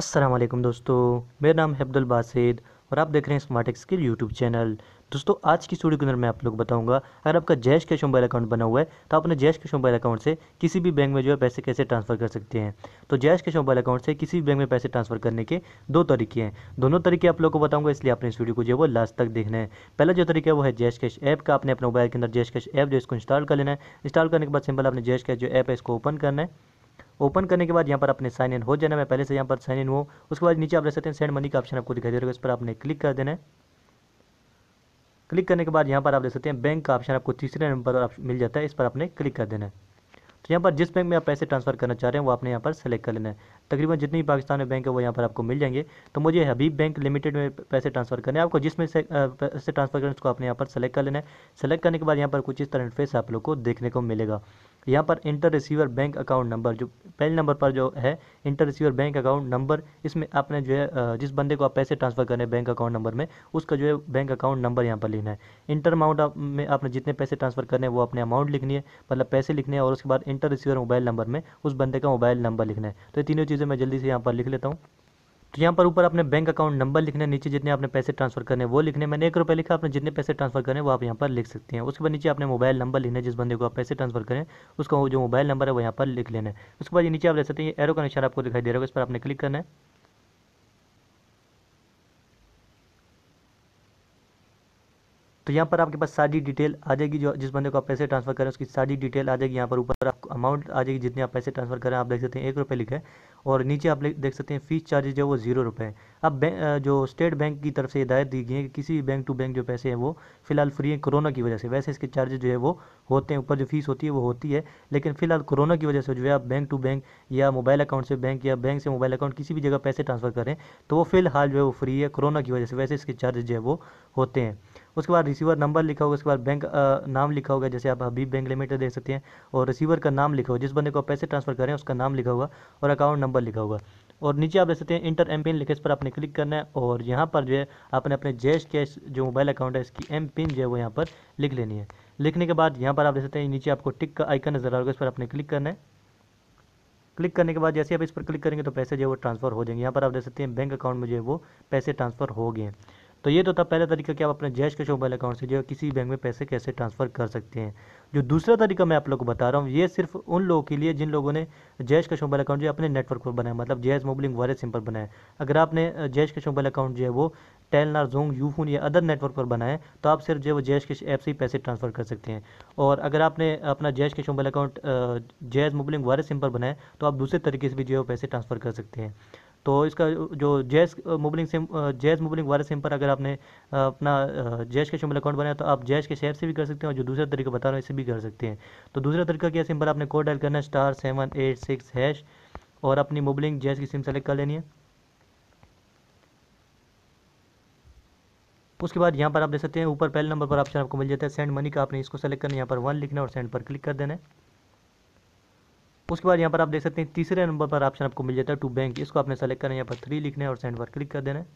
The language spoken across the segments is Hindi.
असलम दोस्तों मेरा नाम है अब्दुल बासिद और आप देख रहे हैं स्मार्ट एक्स के यूट्यूब चैनल दोस्तों आज की स्टूडियो के अंदर मैं आप लोग बताऊंगा अगर आपका जैश कैश मोबाइल अकाउंट बना हुआ है तो आप अपने जैश कैश मोबाइल अकाउंट से किसी भी बैंक में जो है पैसे कैसे ट्रांसफ़र कर सकते हैं तो जैश कैश मोबाइल अकाउंट से किसी भी बैंक में पैसे ट्रांसफ़र करने के दो तरीके हैं दोनों तरीके आप लोग को बताऊंगा इसलिए अपने इस वीडियो को जो है वो लास्ट तक देखना है पहला जो तरीका है वो है जैश कैश ऐप का आपने अपने मोबाइल के अंदर जैश कैश ऐप जो इसको इंस्टॉल कर लेना है इंस्टॉल करने के बाद सिंपल आपने जैश कैश जो ऐप है इसको ओपन करना है ओपन करने के बाद यहाँ पर आपने साइन इन हो जाना मैं पहले से यहाँ पर साइन इन हूँ उसके बाद नीचे आप देख सकते हैं सेंड मनी का ऑप्शन आपको दिखाई दे रहा है इस पर आपने क्लिक कर देना है क्लिक करने के बाद यहाँ पर आप देख सकते हैं बैंक का ऑप्शन आपको तीसरे नंबर पर मिल जाता है इस पर आपने क्लिक कर देना है तो यहाँ पर जिस बैंक में आप पैसे ट्रांसफर करना चाह रहे हैं वो आपने यहाँ पर सेलेक्ट कर लेना है तकरीबन जितनी भी पाकिस्तान में बैंक है वो यहाँ पर आपको मिल जाएंगे तो मुझे हबीब बैंक लिमिटेड में पैसे ट्रांसफर करने हैं आपको जिसमें से पैसे ट्रांसफर करने उसको आपने यहाँ पर सेलेक्ट कर लेना है सेलेक्ट करने के बाद यहाँ पर कुछ इस तरह इंटरफेस आप लोग को देखने को मिलेगा यहाँ पर enter receiver bank account number जो पहले नंबर पर जो है enter receiver bank account number इसमें आपने जो है जिस बंदे को आप पैसे ट्रांसफ़र करने बैंक अकाउंट नंबर में उसका जो है बैंक अकाउंट नंबर यहाँ पर लिखना है इंटर अमाउंट में आपने जितने पैसे ट्रांसफ़र करने हैं वो अपने अमाउंट लिखनी है मतलब पैसे लिखने हैं और उसके बाद इंटर रिसीवर मोबाइल नंबर में उस बंदे का मोबाइल नंबर लिखना है तो ये तीनों चीज़ें मैं जल्दी से यहाँ पर लिख लेता हूँ तो यहाँ पर ऊपर आपने बैंक अकाउंट नंबर लिखने नीचे जितने आपने पैसे ट्रांसफर करने वो लिखने मैंने एक रुपये लिखा आपने जितने पैसे ट्रांसफर करें वो आप यहाँ पर लिख सकते हैं उसके बाद नीचे आपने मोबाइल नंबर लिखने जिस बंदे को आप पैसे ट्रांसफर करें उसका जो मोबाइल नंबर है वो यहाँ पर लिख लेना है उसके बाद ये नीचे आप ले सकते हैं एरो का निशान आपको दिखाई दे रहा है इस पर आपने क्लिक करना है तो यहाँ पर आपके पास सारी डिटेल आ जाएगी जो जिस बंदे को आप पैसे ट्रांसफर करें उसकी सारी डिटेल आ जाएगी यहाँ पर ऊपर आपको अमाउंट आ जाएगी जितने आप पैसे ट्रांसफर करें आप देख सकते हैं एक रुपये लिखा है और नीचे आप देख सकते हैं फीस चार्जेज है वो जीरो रुपये है अब जो स्टेट बैंक की तरफ से हिदायत दी गई है कि किसी भी बैंक टू बैंक जो पैसे हैं वो फिलहाल फ्री है कोरोना की वजह से वैसे इसके चार्जेज जो है वो होते हैं ऊपर जो फीस होती है वो होती है लेकिन फिलहाल कोरोना की वजह से जो है आप बैंक टू बैंक या मोबाइल अकाउंट से बैंक या बैंक से मोबाइल अकाउंट किसी भी जगह पैसे ट्रांसफर करें तो वो फिलहाल जो है वो फ्री है कोरोना की वजह से वैसे इसके चार्जेज जो है वो होते हैं उसके बाद रिसीवर नंबर लिखा होगा उसके बाद बैंक नाम लिखा होगा जैसे आप हबीब बैंक लिमिटेड देख सकते हैं और रिसीवर का नाम लिखा होगा जिस बंदे को पैसे ट्रांसफर करें उसका नाम लिखा होगा और अकाउंट नंबर लिखा होगा और नीचे आप देख सकते हैं इंटर एम पिन लिखे इस पर आपने क्लिक करना है और यहाँ पर जो है आपने अपने जैश कैश जो मोबाइल अकाउंट है इसकी एम पिन जो है वो यहाँ पर लिख लेनी है लिखने के बाद यहाँ पर आप देख सकते हैं नीचे आपको टिक का आइकन नजर आएगा इस पर आपने क्लिक करना है क्लिक करने के बाद जैसे आप इस पर क्लिक करेंगे तो पैसे जो है वो ट्रांसफर हो जाएंगे यहाँ पर आप देख सकते हैं बैंक अकाउंट में जो है वो पैसे ट्रांसफर हो गए हैं तो ये तो था पहला तरीका कि आप अपने जैश के मोबाइल अकाउंट से जो है किसी बैंक में पैसे कैसे ट्रांसफ़र कर सकते हैं जो दूसरा तरीका मैं आप लोग को बता रहा हूँ ये सिर्फ उन लोगों के लिए जिन लोगों ने जैश का मोबाइल अकाउंट जो है अपने नेटवर्क पर बनाया मतलब जैश मोबलिंग वाले सिंपल बनाए बनाया अगर आपने जैश का मोबाइल अकाउंट जो है वो टेलनार जोंग यूफोन या अदर नेटवर्क पर बनाए तो आप सिर्फ जो है वो जैश के ऐप से ही पैसे ट्रांसफ़र कर सकते हैं और अगर आपने अपना जैश के मोबाइल अकाउंट जैश मोबलिंग वाले सिम पर बनाए तो आप दूसरे तरीके से भी जो है वो पैसे ट्रांसफ़र कर सकते हैं तो इसका जो जैस मोबलिंग सिम जैस मोबलिंग वाले सिम पर अगर आपने अपना जैश के शुमल अकाउंट बनाया तो आप जैश के शेयर से भी कर सकते हैं और जो दूसरा तरीका बता रहा हूँ इसे भी कर सकते हैं तो दूसरा तरीका क्या सिम पर आपने कोड डायल करना है star seven eight six hash और अपनी मोबलिंग जैश की सिम सेलेक्ट कर लेनी है उसके बाद यहाँ पर आप देख सकते हैं ऊपर पहले नंबर पर ऑप्शन आपको मिल जाता है सेंड मनी का आपने इसको सेलेक्ट करना है यहाँ पर वन लिखना और सेंड पर क्लिक कर देना है उसके बाद यहाँ पर आप देख सकते हैं तीसरे नंबर पर ऑप्शन आपको मिल जाता है टू बैंक इसको आपने सेलेक्ट करना है यहाँ पर थ्री लिखना है और सेंड पर क्लिक कर देना है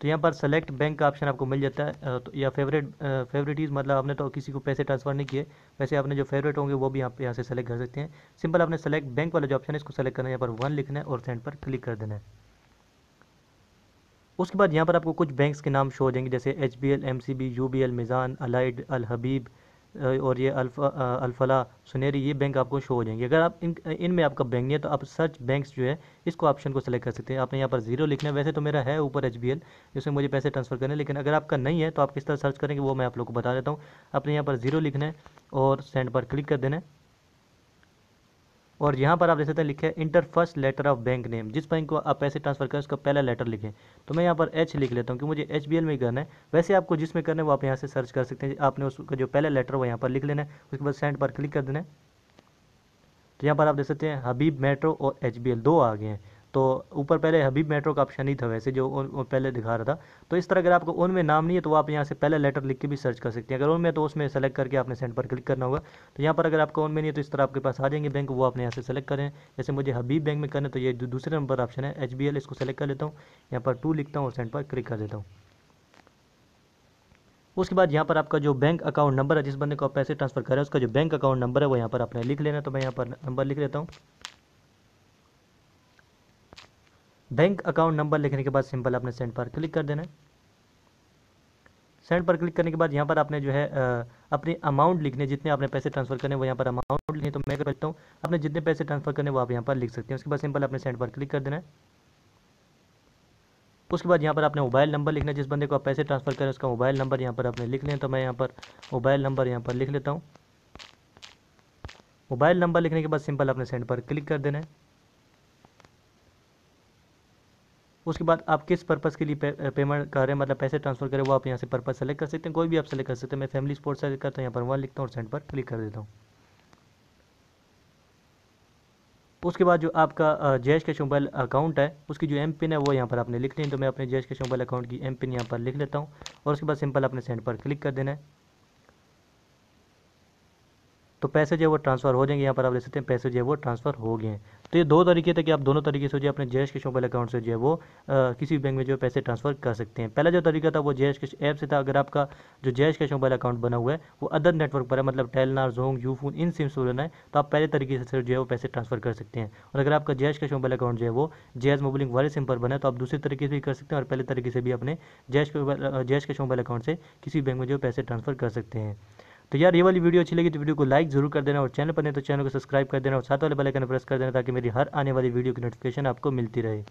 तो यहाँ पर सेलेक्ट बैंक का ऑप्शन आपको मिल जाता है तो या फेवरेट फेवरेट इज़ मतलब आपने तो किसी को पैसे ट्रांसफ़र नहीं किए वैसे आपने जो फेवरेट होंगे वो भी यहाँ पर यहाँ से सेलेक्ट कर सकते हैं सिंपल आपने सेलेक्ट बैंक वाला जो ऑप्शन है इसको सेलेक्ट करना है यहाँ पर वन लिखना है और सेंड पर क्लिक कर देना है उसके बाद यहाँ पर आपको कुछ बैंक्स के नाम शो हो जाएंगे जैसे H B L M C B U B L Meezan Allied Al Habib और ये अल्फा अल्फला सुनेरी ये बैंक आपको शो हो जाएंगे अगर आप इन इनमें आपका बैंक नहीं है तो आप सर्च बैंक्स जो है इसको ऑप्शन को सेलेक्ट कर सकते हैं आपने यहाँ पर जीरो लिखना है वैसे तो मेरा है ऊपर एच जिसमें मुझे पैसे ट्रांसफर करने लेकिन अगर आपका नहीं है तो आप किस तरह सर्च करेंगे वो मैं आप लोग को बता देता हूँ आपने यहाँ पर जीरो लिखना है और सेंड पर क्लिक कर देना है और यहाँ पर आप देख सकते हैं लिखे enter first letter of bank name जिस बैंक को आप पैसे ट्रांसफर करें उसका पहला लेटर लिखें तो मैं यहाँ पर एच लिख लेता हूँ कि मुझे एच में करना है वैसे आपको जिसमें करना है वो आप यहाँ से सर्च कर सकते हैं आपने उसका जो पहला लेटर वो यहाँ पर लिख लेना है उसके बाद सेंड पर क्लिक कर देना है तो यहाँ पर आप देख सकते हैं हबीब मेट्रो और एच दो आ गए हैं तो ऊपर पहले हबीब मेट्रो का ऑप्शन ही था वैसे जो उन, उन पहले दिखा रहा था तो इस तरह अगर आपको उनमें नाम नहीं है तो आप यहाँ से पहले लेटर लिख के भी सर्च कर सकते हैं अगर उनमें तो उसमें सेलेक्ट करके आपने सेंड पर क्लिक करना होगा तो यहाँ पर अगर आपका उनमें नहीं है तो इस तरह आपके पास आ जाएंगे बैंक वो आपने यहाँ से सेलेक्ट करें जैसे मुझे हबीब बैंक में करें तो ये दूसरे नंबर ऑप्शन है एच इसको सेलेक्ट कर लेता हूँ यहाँ पर टू लिखता हूँ और सेंड पर क्लिक कर देता हूँ उसके बाद यहाँ पर आपका जो बैंक अकाउंट नंबर है जिस बंदे को आप पैसे ट्रांसफर करें उसका जो बैंक अकाउंट नंबर है वो यहाँ पर आपने लिख लेना तो मैं यहाँ पर नंबर लिख लेता हूँ बैंक अकाउंट नंबर लिखने के बाद सिंपल आपने सेंड पर क्लिक कर देना है सेंड पर क्लिक करने के बाद यहाँ पर आपने जो है अपनी अमाउंट लिखने जितने आपने पैसे ट्रांसफर करने वो यहाँ पर अमाउंट लिखने तो मैं कर लेता हूँ आपने जितने पैसे ट्रांसफर करने वो आप यहाँ पर लिख सकते हैं उसके बाद सिंपल आपने सेंड पर क्लिक कर देना है उसके बाद यहाँ पर आपने मोबाइल नंबर लिखना जिस बंदे को आप पैसे ट्रांसफर करें उसका मोबाइल नंबर यहाँ पर आपने लिख लें तो मैं यहाँ पर मोबाइल नंबर यहाँ पर लिख लेता हूँ मोबाइल नंबर लिखने के बाद सिंपल आपने सेंड पर क्लिक कर देना है उसके बाद आप किस पर्पज़ के लिए पे, पेमेंट कर रहे हैं मतलब पैसे ट्रांसफर करें वो आप यहाँ से पर्पज़ सेलेक्ट कर सकते हैं कोई भी आप सेलेक्ट कर सकते हैं मैं फैमिली स्पोर्ट सेलेक्ट करता हूँ यहाँ पर वन लिखता हूँ और सेंड पर क्लिक कर देता हूँ उसके बाद जो आपका जैश कैश मोबाइल अकाउंट है उसकी जो एम पिन है वो यहाँ पर आपने लिखनी है तो मैं अपने जैश कैश मोबाइल अकाउंट की एम पिन यहाँ पर लिख लेता हूँ और उसके बाद सिंपल आपने सेंड पर क्लिक कर देना है तो पैसे जो है वो ट्रांसफ़र हो जाएंगे यहाँ पर आप देख सकते हैं पैसे जो है वो ट्रांसफ़र हो गए तो ये दो तरीके थे कि आप दोनों तरीके से जो अपने जैश के मोबाइल अकाउंट से जो है वो आ, किसी बैंक में जो पैसे ट्रांसफ़र कर सकते हैं पहला जो तरीका था वो जैश एच ऐप से था अगर आपका जो जैश एच मोबाइल अकाउंट बना हुआ है वो अदर नेटवर्क पर है मतलब टेलनार जोंग यूफोन इन सिम्स पर है तो आप पहले तरीके से जो है वो पैसे ट्रांसफ़र कर सकते हैं और अगर आपका जैश एच मोबाइल अकाउंट जो है वो जे एच मोबाइल वाले सिम पर बना है तो आप दूसरे तरीके से भी कर सकते हैं और पहले तरीके से भी अपने जैश एच मोबाइल अकाउंट से किसी बैंक में जो पैसे ट्रांसफ़र कर सकते हैं तो यार ये वाली वीडियो अच्छी लगी तो वीडियो को लाइक जरूर कर देना और चैनल पर नहीं तो चैनल को सब्सक्राइब कर देना और साथ वाले बेल आइकन प्रेस कर देना ताकि मेरी हर आने वाली वीडियो की नोटिफिकेशन आपको मिलती रहे